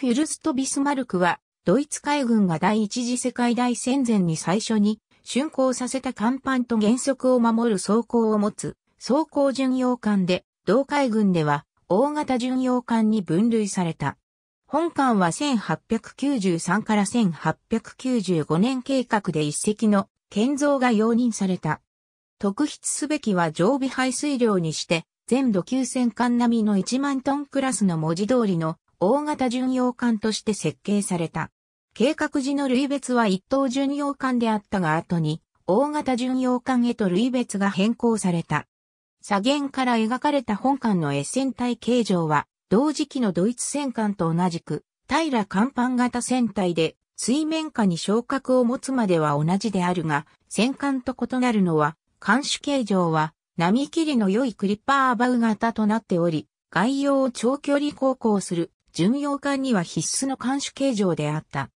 フュルスト・ビスマルクは、ドイツ海軍が第一次世界大戦前に最初に、竣工させた甲板と原則を守る装甲を持つ、装甲巡洋艦で、同海軍では、大型巡洋艦に分類された。本艦は1893から1895年計画で一隻の建造が容認された。特筆すべきは常備排水量にして、全土9000艦並みの1万トンクラスの文字通りの大型巡洋艦として設計された。計画時の類別は一等巡洋艦であったが後に、大型巡洋艦へと類別が変更された。左舷から描かれた本艦の S 戦隊形状は、同時期のドイツ戦艦と同じく、平甲板型戦隊で、水面下に昇格を持つまでは同じであるが、戦艦と異なるのは、艦首形状は、波切りの良いクリッパーバウ型となっており、外洋を長距離航行する巡洋艦には必須の艦首形状であった。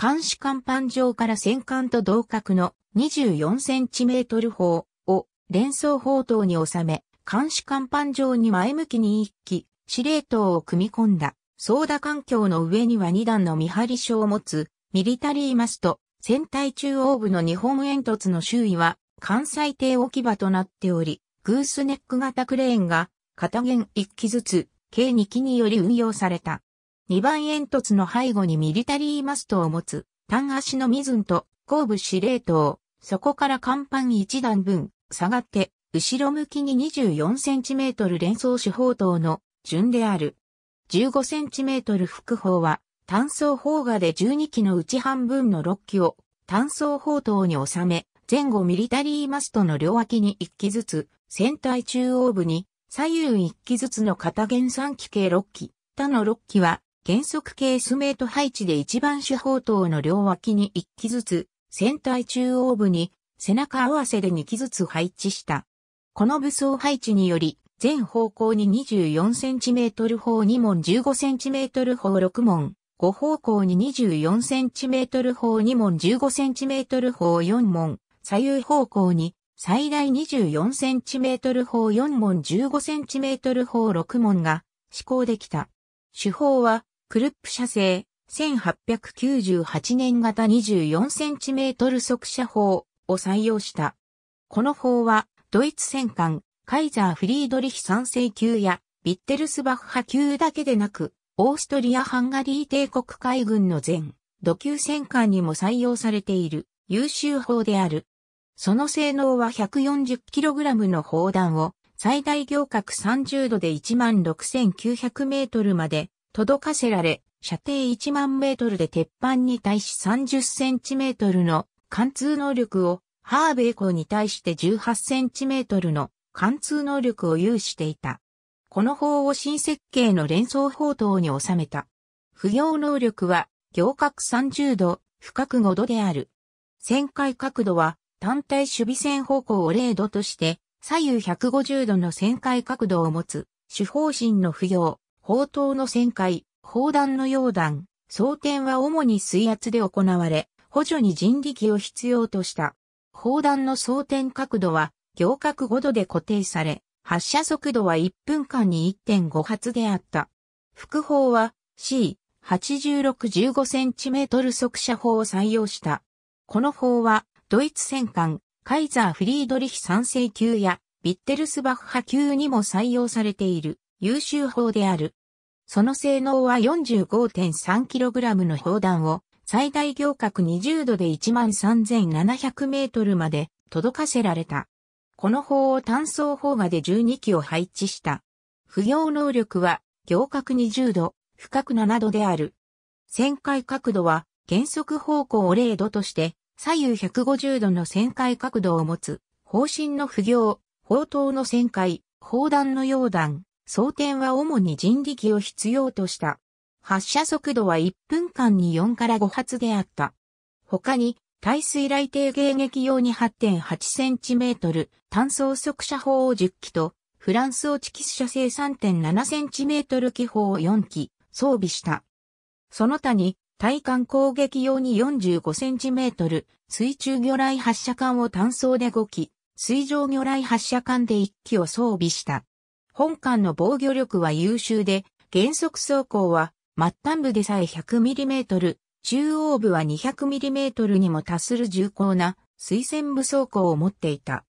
監視甲板上から戦艦と同格の24センチメートル砲を連装砲塔に収め、監視甲板上に前向きに1機、司令塔を組み込んだ、操舵環境の上には2段の見張り所を持つ、ミリタリーマスト、船体中央部の日本煙突の周囲は、関西艇置き場となっており、グースネック型クレーンが、片弦1機ずつ、計2機により運用された。2番煙突の背後にミリタリーマストを持つ、単足のミズンと後部司令塔、そこから甲板1段分、下がって、後ろ向きに 24cm 連装手砲塔の順である。15cm 副砲は、単装砲画で12機のうち半分の6機を単装砲塔に収め、前後ミリタリーマストの両脇に1機ずつ、船体中央部に左右一機ずつの片原産機計六機、他の六機は原則系スメート配置で一番主砲等の両脇に一機ずつ、船体中央部に背中合わせで二機ずつ配置した。この武装配置により、全方向に 24cm 砲2門 15cm 砲6門、5方向に 24cm 砲2門 15cm 砲4門、左右方向に最大24センチメートル砲4門15センチメートル砲6門が施行できた。手法は、クルップ社製、1898年型24センチメートル速射砲を採用した。この砲は、ドイツ戦艦、カイザー・フリードリヒ三世級や、ビッテルスバッハ級だけでなく、オーストリア・ハンガリー帝国海軍の全、土級戦艦にも採用されている優秀砲である。その性能は 140kg の砲弾を最大行角30度で16,900メートルまで届かせられ、射程1万メートルで鉄板に対し30センチメートルの貫通能力を、ハーベイ港に対して18センチメートルの貫通能力を有していた。この砲を新設計の連装砲塔に収めた。不要能力は、行角30度、深く5度である。旋回角度は単体守備線方向を0度として、左右150度の旋回角度を持つ、主方針の不要、砲塔の旋回、砲弾の溶弾、装填は主に水圧で行われ、補助に人力を必要とした。砲弾の装填角度は、行角5度で固定され、発射速度は1分間に1.5発であった。副砲は C8615cm 速射砲を採用した。この砲はドイツ戦艦、カイザー・フリードリヒ三世級や、ビッテルスバッハ級にも採用されている優秀砲である。その性能は 45.3kg の砲弾を最大行角20度で1 3 7 0 0ルまで届かせられた。この砲を単装砲画で12機を配置した。不要能力は行角20度、深く7度である。旋回角度は減速方向を0度として左右150度の旋回角度を持つ、方針の不行、砲塔の旋回、砲弾の溶弾、装填は主に人力を必要とした。発射速度は1分間に4から5発であった。他に、耐水雷艇迎撃用に 8.8cm 単装速射砲を10機と、フランスオチキス射精 3.7cm 機砲を4機装備した。その他に、対艦攻撃用に 45cm、水中魚雷発射管を単装で5機、水上魚雷発射管で1機を装備した。本艦の防御力は優秀で、原則走行は末端部でさえ 100mm、中央部は 200mm にも達する重厚な水戦部走行を持っていた。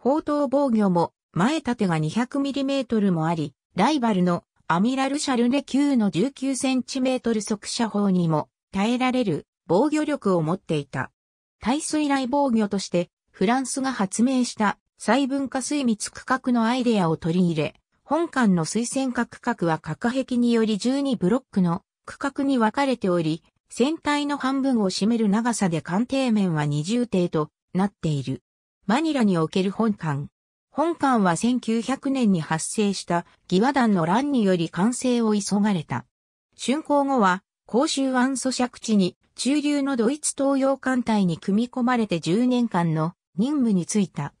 砲塔防御も前てが 200mm もあり、ライバルのアミラルシャルネ級の 19cm 速射砲にも耐えられる防御力を持っていた。耐水雷防御としてフランスが発明した細分化水密区画のアイデアを取り入れ、本館の水線化区画は核壁により12ブロックの区画に分かれており、船体の半分を占める長さで艦艇面は二重艇となっている。マニラにおける本館、本館は1900年に発生した義和団の乱により完成を急がれた。竣工後は、公衆湾租借地に中流のドイツ東洋艦隊に組み込まれて10年間の任務に就いた。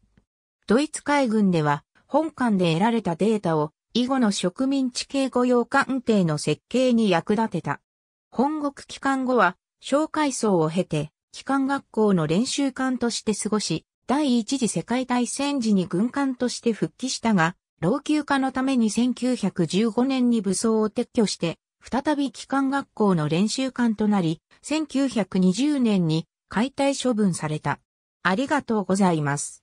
ドイツ海軍では、本館で得られたデータを以後の植民地系御用艦艇の設計に役立てた。本国帰還後は、小海層を経て、帰還学校の練習艦として過ごし、第一次世界大戦時に軍艦として復帰したが、老朽化のために1915年に武装を撤去して、再び機関学校の練習艦となり、1920年に解体処分された。ありがとうございます。